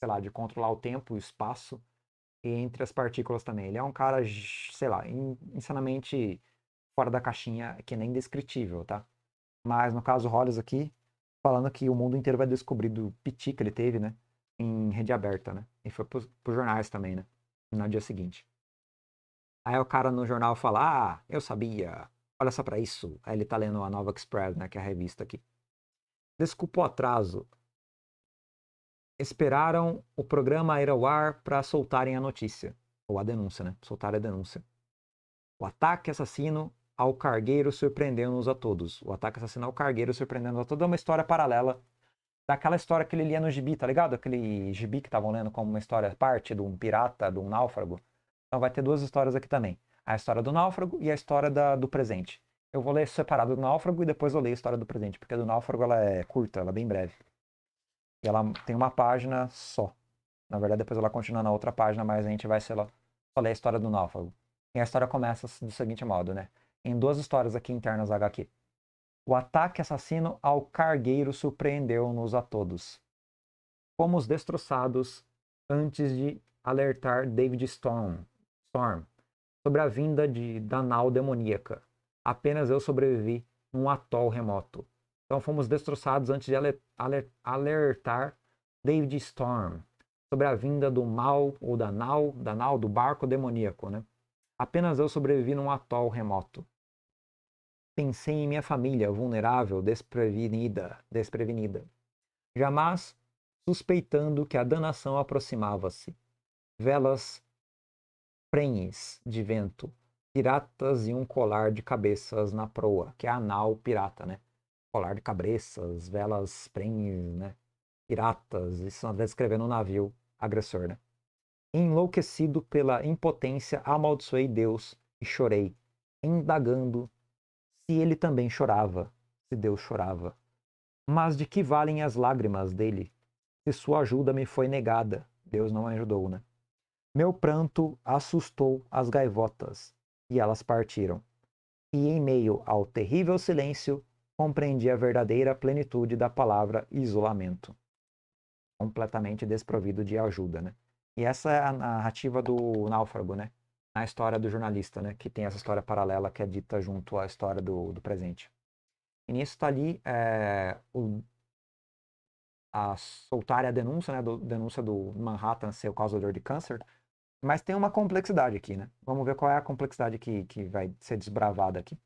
[SPEAKER 1] sei lá, de controlar o tempo, e o espaço e entre as partículas também. Ele é um cara, sei lá, insanamente fora da caixinha, que nem é indescritível, tá? Mas no caso Hollis aqui, falando que o mundo inteiro vai descobrir do piti que ele teve, né? Em rede aberta, né? E foi pros, pros jornais também, né? No dia seguinte. Aí o cara no jornal fala, ah, eu sabia, olha só para isso. Aí ele tá lendo a Nova Express, né? Que é a revista aqui. Desculpa o atraso, esperaram o programa ir ao ar para soltarem a notícia. Ou a denúncia, né? Soltar a denúncia. O ataque assassino ao cargueiro surpreendeu-nos a todos. O ataque assassino ao cargueiro surpreendeu-nos a é uma história paralela daquela história que ele lia no gibi, tá ligado? Aquele gibi que estavam lendo como uma história parte de um pirata, de um náufrago. Então vai ter duas histórias aqui também. A história do náufrago e a história da, do presente. Eu vou ler separado do náufrago e depois eu leio a história do presente, porque a do náufrago ela é curta, ela é bem breve. E ela tem uma página só. Na verdade, depois ela continua na outra página, mas a gente vai, sei lá, só ler a história do náufrago. E a história começa do seguinte modo, né? Em duas histórias aqui internas HQ. O ataque assassino ao cargueiro surpreendeu-nos a todos. Fomos destroçados antes de alertar David Storm, Storm sobre a vinda de, da nau demoníaca. Apenas eu sobrevivi num atol remoto. Então fomos destroçados antes de alertar David Storm sobre a vinda do mal ou da nau, da nau do barco demoníaco, né? Apenas eu sobrevivi num atol remoto. Pensei em minha família vulnerável, desprevenida, desprevenida. Jamais suspeitando que a danação aproximava-se. Velas prenhes de vento, piratas e um colar de cabeças na proa, que é a nau pirata, né? colar de cabreças, velas prens, né? piratas, isso descrevendo um navio agressor. Né? Enlouquecido pela impotência, amaldiçoei Deus e chorei, indagando se ele também chorava, se Deus chorava. Mas de que valem as lágrimas dele? Se sua ajuda me foi negada, Deus não me ajudou, né? Meu pranto assustou as gaivotas, e elas partiram. E em meio ao terrível silêncio, compreendia a verdadeira plenitude da palavra isolamento. Completamente desprovido de ajuda, né? E essa é a narrativa do náufrago, né? Na história do jornalista, né? Que tem essa história paralela que é dita junto à história do, do presente. E nisso está ali é, o, a soltar a denúncia, né? Do, denúncia do Manhattan ser o causador de câncer. Mas tem uma complexidade aqui, né? Vamos ver qual é a complexidade que, que vai ser desbravada aqui.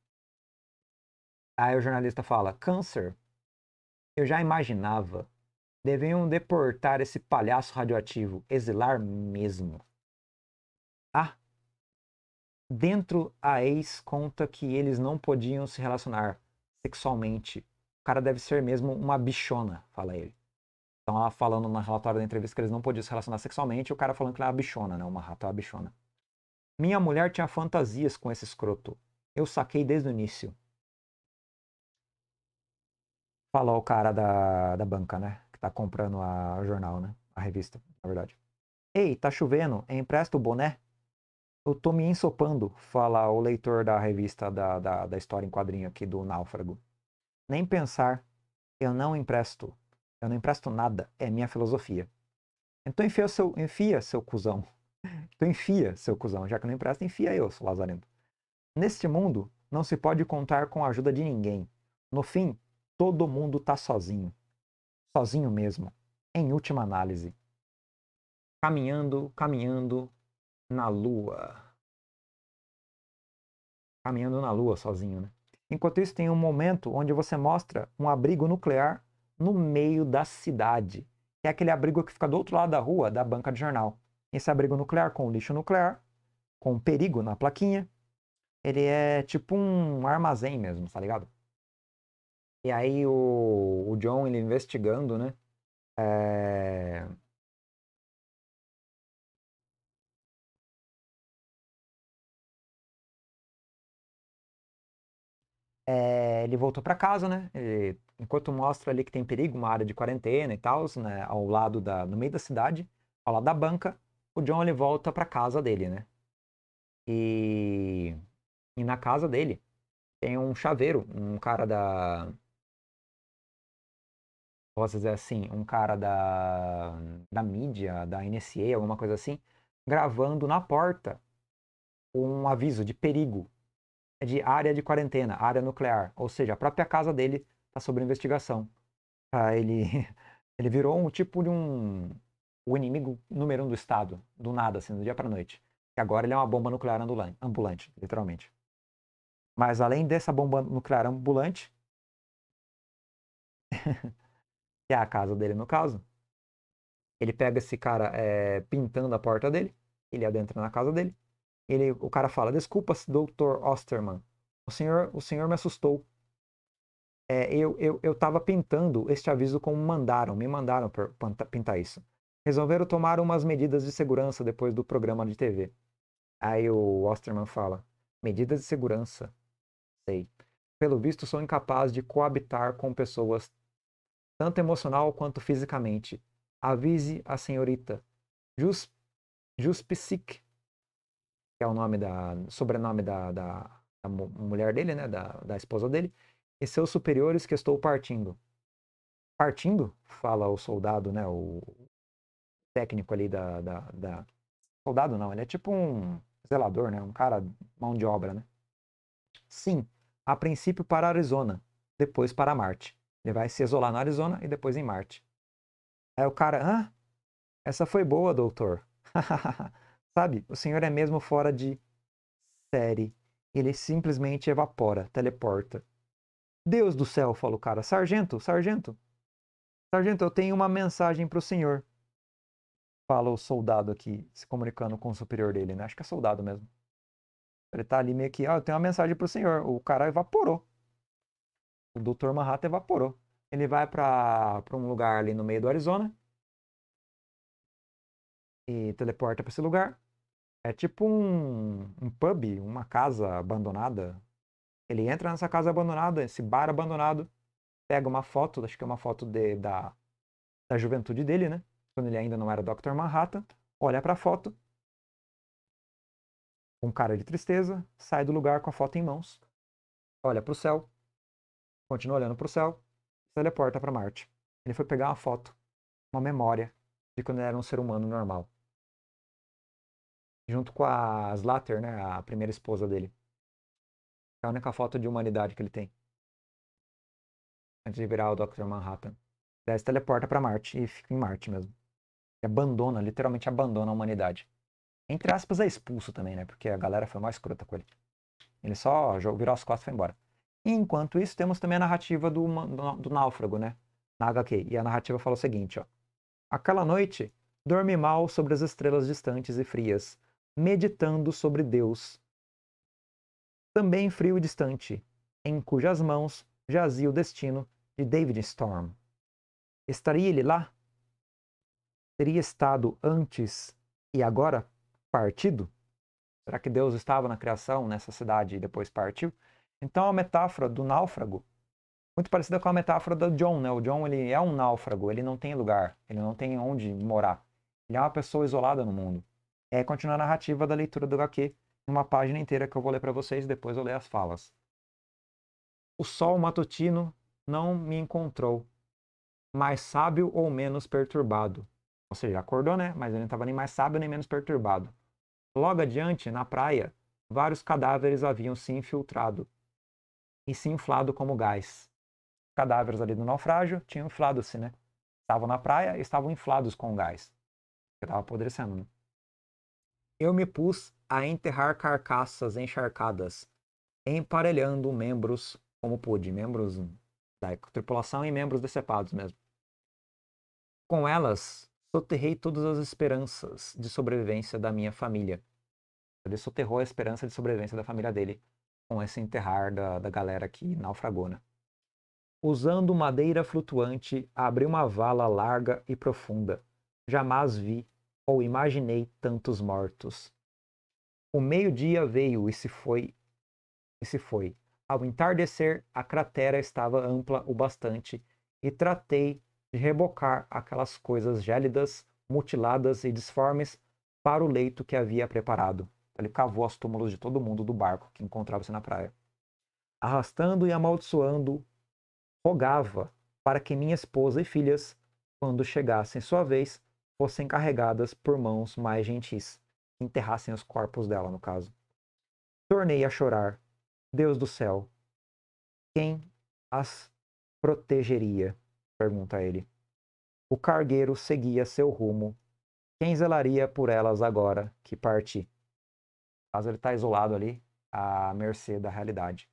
[SPEAKER 1] Aí o jornalista fala: câncer. Eu já imaginava. Deviam deportar esse palhaço radioativo, exilar mesmo. Ah! Dentro, a ex conta que eles não podiam se relacionar sexualmente. O cara deve ser mesmo uma bichona, fala ele. Então ela falando na relatório da entrevista que eles não podiam se relacionar sexualmente, e o cara falando que ela é uma bichona, né? Uma rata é uma bichona. Minha mulher tinha fantasias com esse escroto. Eu saquei desde o início. Falou o cara da, da banca, né? Que tá comprando a, o jornal, né? A revista, na verdade. Ei, tá chovendo, empresta o boné? Eu tô me ensopando, fala o leitor da revista da, da, da história em quadrinho aqui do Náufrago. Nem pensar, eu não empresto. Eu não empresto nada, é minha filosofia. Então enfia seu, enfia seu cuzão. Então [laughs] enfia seu cuzão, já que não empresta, enfia eu, seu lazarento. Neste mundo, não se pode contar com a ajuda de ninguém. No fim, todo mundo está sozinho. Sozinho mesmo. Em última análise. Caminhando, caminhando na lua. Caminhando na lua sozinho, né? Enquanto isso, tem um momento onde você mostra um abrigo nuclear no meio da cidade. É aquele abrigo que fica do outro lado da rua, da banca de jornal. Esse abrigo nuclear com lixo nuclear, com perigo na plaquinha, ele é tipo um armazém mesmo, tá ligado? E aí o, o John, ele investigando, né? É... É, ele voltou para casa, né? Ele, enquanto mostra ali que tem perigo, uma área de quarentena e tal, né? Ao lado da, no meio da cidade, ao lado da banca, o John ele volta para casa dele, né? E, e na casa dele tem um chaveiro, um cara da posso dizer assim, um cara da, da mídia, da NSA, alguma coisa assim, gravando na porta um aviso de perigo, de área de quarentena, área nuclear. Ou seja, a própria casa dele está sob investigação. Ah, ele, [laughs] ele virou um tipo de um. O inimigo número um do Estado, do nada, assim, do dia para noite. E agora ele é uma bomba nuclear ambulante, literalmente. Mas além dessa bomba nuclear ambulante, [laughs] que é a casa dele no caso, ele pega esse cara é, pintando a porta dele, ele adentra na casa dele, ele, o cara fala, desculpa, Dr. Osterman, o senhor, o senhor me assustou. É, eu, eu, eu tava pintando este aviso como mandaram, me mandaram pintar isso. Resolveram tomar umas medidas de segurança depois do programa de TV. Aí o Osterman fala, medidas de segurança, sei. Pelo visto, sou incapaz de coabitar com pessoas tanto emocional quanto fisicamente. Avise a senhorita. Jus, que é o nome da sobrenome da, da, da mulher dele, né, da, da esposa dele, e seus superiores que estou partindo. Partindo, fala o soldado, né, o técnico ali da, da, da... soldado não, ele é tipo um zelador, né, um cara mão de obra, né. Sim, a princípio para Arizona, depois para Marte. Ele vai se isolar no Arizona e depois em Marte. Aí o cara, ah, essa foi boa, doutor. [laughs] Sabe, o senhor é mesmo fora de série. Ele simplesmente evapora, teleporta. Deus do céu, fala o cara. Sargento, sargento. Sargento, eu tenho uma mensagem para o senhor. Fala o soldado aqui, se comunicando com o superior dele, né? Acho que é soldado mesmo. Ele tá ali meio que, ah, eu tenho uma mensagem para o senhor. O cara evaporou o Dr. Manhattan evaporou. Ele vai para um lugar ali no meio do Arizona e teleporta para esse lugar. É tipo um, um pub, uma casa abandonada. Ele entra nessa casa abandonada, esse bar abandonado, pega uma foto, acho que é uma foto de, da, da juventude dele, né? Quando ele ainda não era Dr. Manhattan, olha para a foto, com cara de tristeza, sai do lugar com a foto em mãos, olha para o céu, continua olhando para o céu, se teleporta para Marte. Ele foi pegar uma foto, uma memória de quando ele era um ser humano normal. Junto com a Slater, né, a primeira esposa dele. É a única foto de humanidade que ele tem. Antes de virar o Dr. Manhattan. Daí se teleporta para Marte e fica em Marte mesmo. Ele abandona, literalmente abandona a humanidade. Entre aspas, é expulso também, né? Porque a galera foi mais escrota com ele. Ele só virou as costas e foi embora. E enquanto isso, temos também a narrativa do, do, do náufrago, né? Na HQ. E a narrativa fala o seguinte, ó. Aquela noite, dorme mal sobre as estrelas distantes e frias, meditando sobre Deus. Também frio e distante, em cujas mãos jazia o destino de David Storm. Estaria ele lá? Teria estado antes e agora partido? Será que Deus estava na criação nessa cidade e depois partiu? Então é a metáfora do náufrago, muito parecida com a metáfora do John, né? O John ele é um náufrago, ele não tem lugar, ele não tem onde morar. Ele é uma pessoa isolada no mundo. É continuar a narrativa da leitura do HQ, uma página inteira que eu vou ler para vocês, depois eu ler as falas. O sol matutino não me encontrou, mais sábio ou menos perturbado. Ou seja, acordou, né? Mas ele não estava nem mais sábio nem menos perturbado. Logo adiante, na praia, vários cadáveres haviam se infiltrado e se inflado como gás. Os cadáveres ali do naufrágio tinham inflado-se, né? Estavam na praia e estavam inflados com gás. Porque estava apodrecendo, né? Eu me pus a enterrar carcaças encharcadas, emparelhando membros como pude, membros da tripulação e membros decepados mesmo. Com elas, soterrei todas as esperanças de sobrevivência da minha família. Ele soterrou a esperança de sobrevivência da família dele com esse enterrar da, da galera que naufragou, né? Usando madeira flutuante, abri uma vala larga e profunda. Jamais vi ou imaginei tantos mortos. O meio-dia veio e se foi. E se foi. Ao entardecer, a cratera estava ampla o bastante e tratei de rebocar aquelas coisas gélidas, mutiladas e disformes para o leito que havia preparado. Ele cavou os túmulos de todo mundo do barco que encontrava-se na praia. Arrastando e amaldiçoando, rogava para que minha esposa e filhas, quando chegassem sua vez, fossem carregadas por mãos mais gentis, enterrassem os corpos dela, no caso. Tornei a chorar. Deus do céu, quem as protegeria? pergunta ele. O cargueiro seguia seu rumo. Quem zelaria por elas agora que parti? caso ele está isolado ali à mercê da realidade.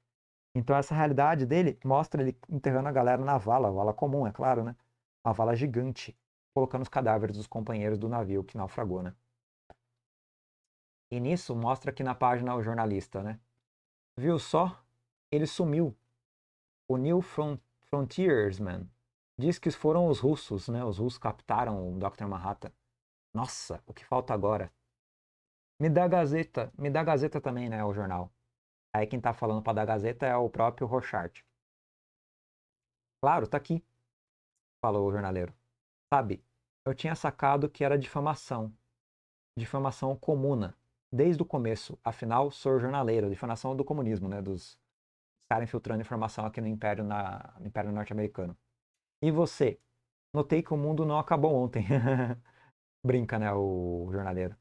[SPEAKER 1] Então essa realidade dele mostra ele enterrando a galera na vala, vala comum, é claro, né? Uma vala gigante, colocando os cadáveres dos companheiros do navio que naufragou, né? E nisso mostra aqui na página o jornalista, né? Viu só? Ele sumiu. O New Frontiersman diz que foram os russos, né? Os russos captaram o Dr. Manhattan. Nossa, o que falta agora? Me dá Gazeta. Me dá Gazeta também, né? O jornal. Aí quem tá falando para dar Gazeta é o próprio Rochart. Claro, tá aqui. Falou o jornaleiro. Sabe, eu tinha sacado que era difamação. Difamação comuna. Desde o começo. Afinal, sou jornaleiro. Difamação do comunismo, né? Dos caras infiltrando informação aqui no Império, na, no Império Norte-Americano. E você? Notei que o mundo não acabou ontem. [laughs] Brinca, né, o jornaleiro.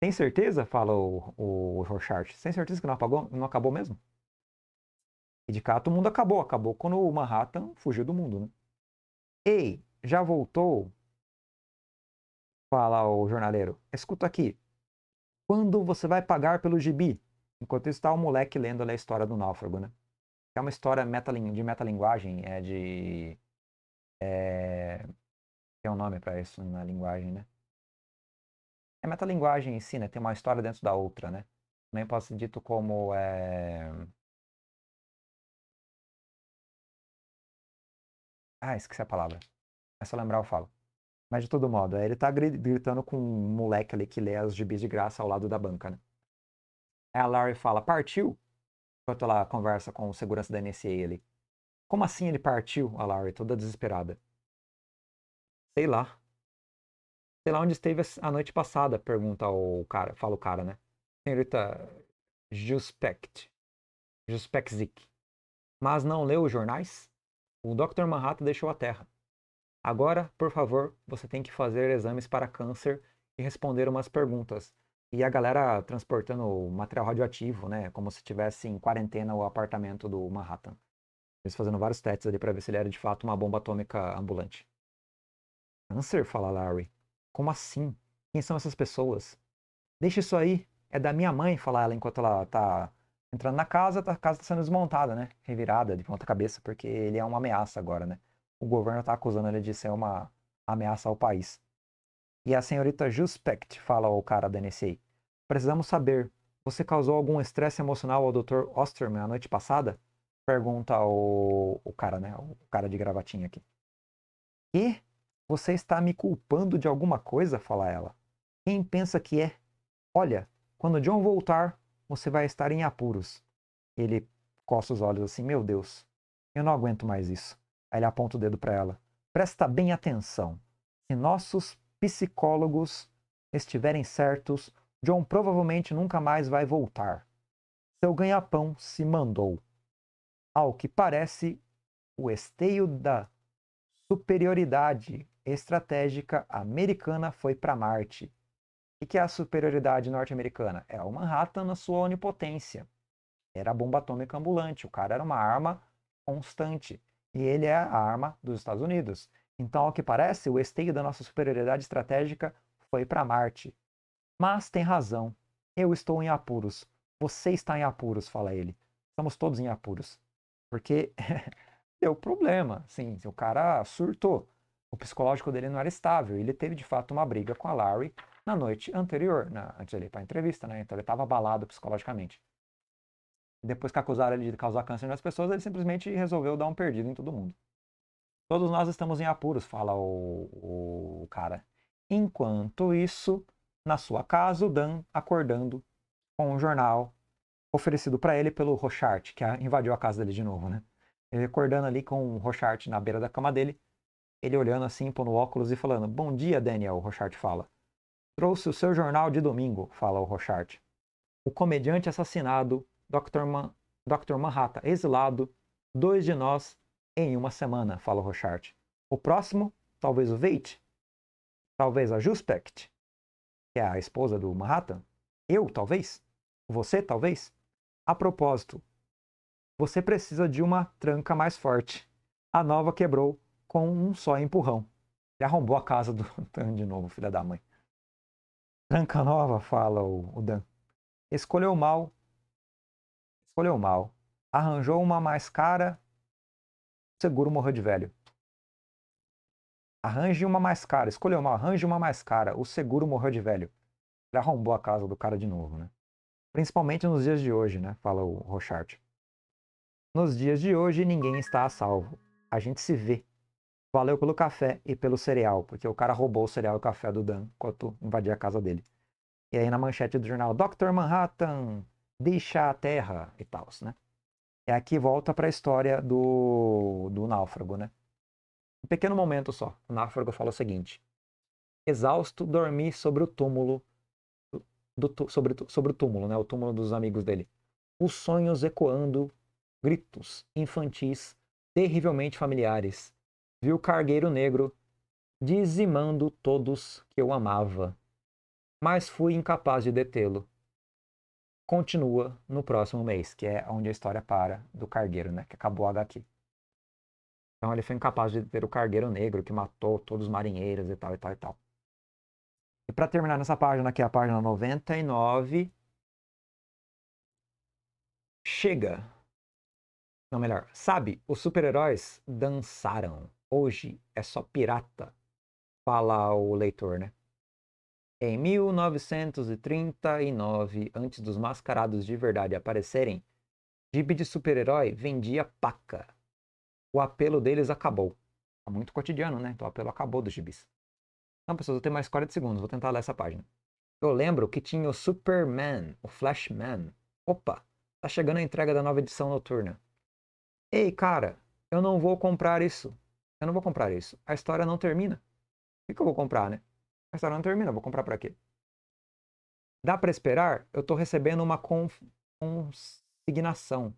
[SPEAKER 1] Tem certeza? Fala o, o Tem certeza que não, apagou, não acabou mesmo? E de cato o mundo acabou. Acabou quando o Manhattan fugiu do mundo, né? Ei, já voltou? Fala o jornaleiro. Escuta aqui. Quando você vai pagar pelo gibi? Enquanto está o moleque lendo ali a história do náufrago, né? É uma história metaling de metalinguagem, é de... É... Tem um é nome para isso na linguagem, né? É metalinguagem em si, né? Tem uma história dentro da outra, né? Também pode ser dito como. É... Ah, esqueci a palavra. É só lembrar, eu falo. Mas de todo modo, é, ele tá gritando com um moleque ali que lê as gibis de graça ao lado da banca, né? Aí a Larry fala, partiu? Enquanto ela conversa com o segurança da NSA ali. Como assim ele partiu? A Larry, toda desesperada. Sei lá. Sei lá onde esteve a noite passada, pergunta o cara, fala o cara, né? Senhorita Juspect. Juspeczik. Mas não leu os jornais? O Dr. Manhattan deixou a Terra. Agora, por favor, você tem que fazer exames para câncer e responder umas perguntas. E a galera transportando material radioativo, né? Como se tivesse em quarentena o apartamento do Manhattan. Eles fazendo vários testes ali para ver se ele era de fato uma bomba atômica ambulante. Câncer? Fala Larry. Como assim? Quem são essas pessoas? Deixa isso aí. É da minha mãe, falar ela enquanto ela tá entrando na casa, tá, a casa tá sendo desmontada, né? Revirada de ponta cabeça, porque ele é uma ameaça agora, né? O governo tá acusando ele de ser uma ameaça ao país. E a senhorita Juspect fala ao cara da NSA: Precisamos saber, você causou algum estresse emocional ao Dr. Osterman a noite passada? Pergunta o, o cara, né? O cara de gravatinha aqui. E você está me culpando de alguma coisa? fala ela. Quem pensa que é? Olha, quando John voltar, você vai estar em apuros. Ele coça os olhos assim: Meu Deus, eu não aguento mais isso. Aí ele aponta o dedo para ela. Presta bem atenção. Se nossos psicólogos estiverem certos, John provavelmente nunca mais vai voltar. Seu ganha-pão se mandou. Ao que parece, o esteio da superioridade estratégica americana foi para Marte. E que é a superioridade norte-americana? É o Manhattan na sua onipotência. Era a bomba atômica ambulante, o cara era uma arma constante. E ele é a arma dos Estados Unidos. Então, ao que parece, o esteio da nossa superioridade estratégica foi para Marte. Mas tem razão. Eu estou em apuros. Você está em apuros, fala ele. Estamos todos em apuros. Porque [laughs] deu problema, sim. O cara surtou. O psicológico dele não era estável. Ele teve, de fato, uma briga com a Larry na noite anterior, na, né, antes dele ir para a entrevista, né? Então ele estava abalado psicologicamente. Depois que acusaram ele de causar câncer nas pessoas, ele simplesmente resolveu dar um perdido em todo mundo. Todos nós estamos em apuros, fala o, o cara. Enquanto isso, na sua casa, o Dan acordando com um jornal oferecido para ele pelo Rochart, que invadiu a casa dele de novo, né? Ele acordando ali com o Rochart na beira da cama dele, ele olhando assim, pondo óculos e falando: Bom dia, Daniel, Rochart fala. Trouxe o seu jornal de domingo, fala o Rochart. O comediante assassinado, Dr. Man Dr. Manhattan exilado, dois de nós em uma semana, fala o Rochart. O próximo, talvez o Veit, talvez a Juspect, que é a esposa do Manhattan. Eu, talvez. Você, talvez. A propósito, você precisa de uma tranca mais forte. A nova quebrou com um só empurrão. Ele arrombou a casa do [laughs] Dan de novo, filha da mãe. Tranca nova, fala o, o Dan. Escolheu mal. Escolheu mal. Arranjou uma mais cara. Seguro morreu de velho. Arranje uma mais cara. Escolheu mal. Arranje uma mais cara. O seguro morreu de velho. Ele arrombou a casa do cara de novo, né? Principalmente nos dias de hoje, né? Fala o Rochart. Nos dias de hoje, ninguém está a salvo. A gente se vê valeu pelo café e pelo cereal, porque o cara roubou o cereal e o café do Dan enquanto invadia a casa dele. E aí na manchete do jornal, Dr. Manhattan deixa a terra e tal, né? É aqui volta para a história do, do náufrago, né? Um pequeno momento só. O náufrago fala o seguinte: Exausto, dormi sobre o túmulo do, sobre, sobre o túmulo, né? O túmulo dos amigos dele. Os sonhos ecoando gritos infantis terrivelmente familiares vi o cargueiro negro dizimando todos que eu amava, mas fui incapaz de detê-lo. Continua no próximo mês, que é onde a história para do cargueiro, né? Que acabou a HQ. Então ele foi incapaz de deter o cargueiro negro que matou todos os marinheiros e tal e tal e tal. E para terminar nessa página, que é a página 99, chega. Não, melhor, sabe, os super-heróis dançaram. Hoje é só pirata, fala o leitor, né? Em 1939, antes dos mascarados de verdade aparecerem, gibi de super-herói vendia paca. O apelo deles acabou. Tá muito cotidiano, né? Então o apelo acabou dos gibis. Não, pessoas, eu tenho mais 40 segundos, vou tentar ler essa página. Eu lembro que tinha o Superman, o Flashman. Opa, tá chegando a entrega da nova edição noturna. Ei, cara, eu não vou comprar isso. Eu não vou comprar isso. A história não termina. O que eu vou comprar, né? A história não termina, eu vou comprar para quê? Dá para esperar? Eu tô recebendo uma consignação.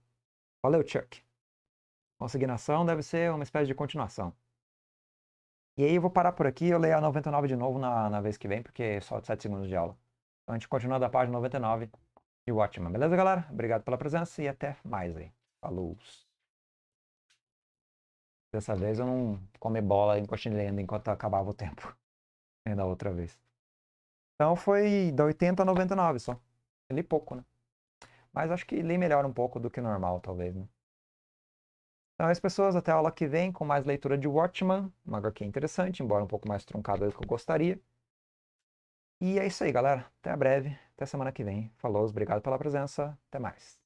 [SPEAKER 1] Valeu, Chuck. Consignação deve ser uma espécie de continuação. E aí eu vou parar por aqui, eu leio a 99 de novo na, na vez que vem, porque é só 7 segundos de aula. Então a gente continua da página 99 de Watchman. Beleza, galera? Obrigado pela presença e até mais aí. Falou! Dessa vez eu não comi bola encostilhando enquanto acabava o tempo. [laughs] Nem né, da outra vez. Então foi da 80 a 99 só. Li pouco, né? Mas acho que li melhor um pouco do que normal, talvez, né? Então, as é pessoas até a aula que vem com mais leitura de Watchman, uma HQ interessante, embora um pouco mais truncada do que eu gostaria. E é isso aí, galera. Até breve. Até semana que vem. Falou, obrigado pela presença. Até mais.